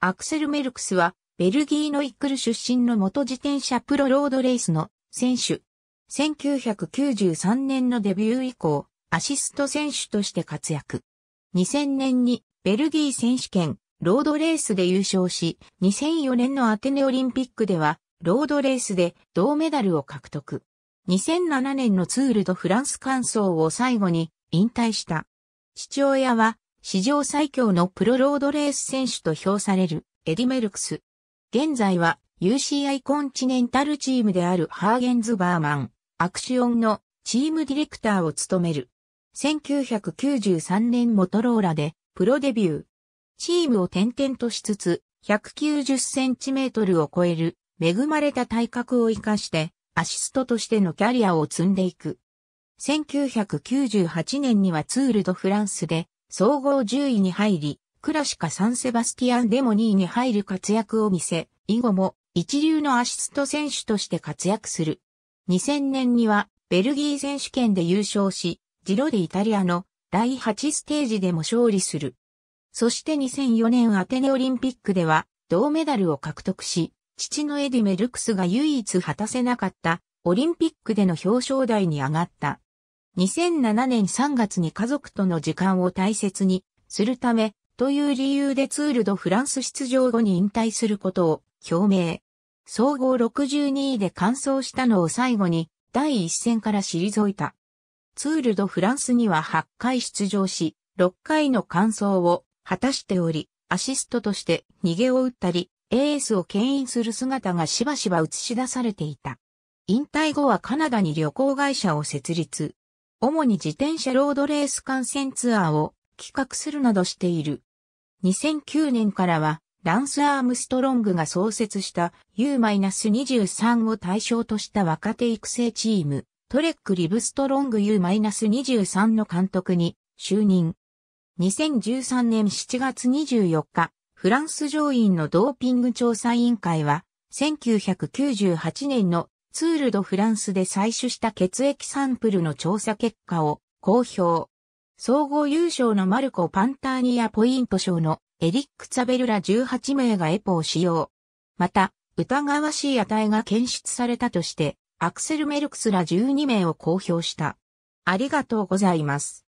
アクセル・メルクスは、ベルギーのイックル出身の元自転車プロロードレースの選手。1993年のデビュー以降、アシスト選手として活躍。2000年にベルギー選手権、ロードレースで優勝し、2004年のアテネオリンピックでは、ロードレースで銅メダルを獲得。2007年のツールドフランス完走を最後に引退した。父親は史上最強のプロロードレース選手と評されるエディ・メルクス。現在は UCI コンチネンタルチームであるハーゲンズ・バーマン、アクシオンのチームディレクターを務める。1993年モトローラでプロデビュー。チームを転々としつつ、190センチメートルを超える恵まれた体格を生かしてアシストとしてのキャリアを積んでいく。1998年にはツールドフランスで総合10位に入り、クラシカ・サンセバスティアンでも2位に入る活躍を見せ、以後も一流のアシスト選手として活躍する。2000年にはベルギー選手権で優勝し、ジロでイタリアの第8ステージでも勝利する。そして2004年アテネオリンピックでは銅メダルを獲得し、父のエディ・メルクスが唯一果たせなかったオリンピックでの表彰台に上がった。2007年3月に家族との時間を大切にするためという理由でツールドフランス出場後に引退することを表明。総合62位で完走したのを最後に第一戦から退いた。ツールドフランスには8回出場し、6回の完走を果たしており、アシストとして逃げを打ったり、エースを牽引する姿がしばしば映し出されていた。引退後はカナダに旅行会社を設立。主に自転車ロードレース観戦ツアーを企画するなどしている。2009年からは、ランス・アームストロングが創設した U-23 を対象とした若手育成チーム、トレック・リブストロング U-23 の監督に就任。2013年7月24日、フランス上院のドーピング調査委員会は、1998年のツール・ド・フランスで採取した血液サンプルの調査結果を公表。総合優勝のマルコ・パンターニア・ポイント賞のエリック・ツァベルら18名がエポを使用。また、疑わしい値が検出されたとして、アクセル・メルクスら12名を公表した。ありがとうございます。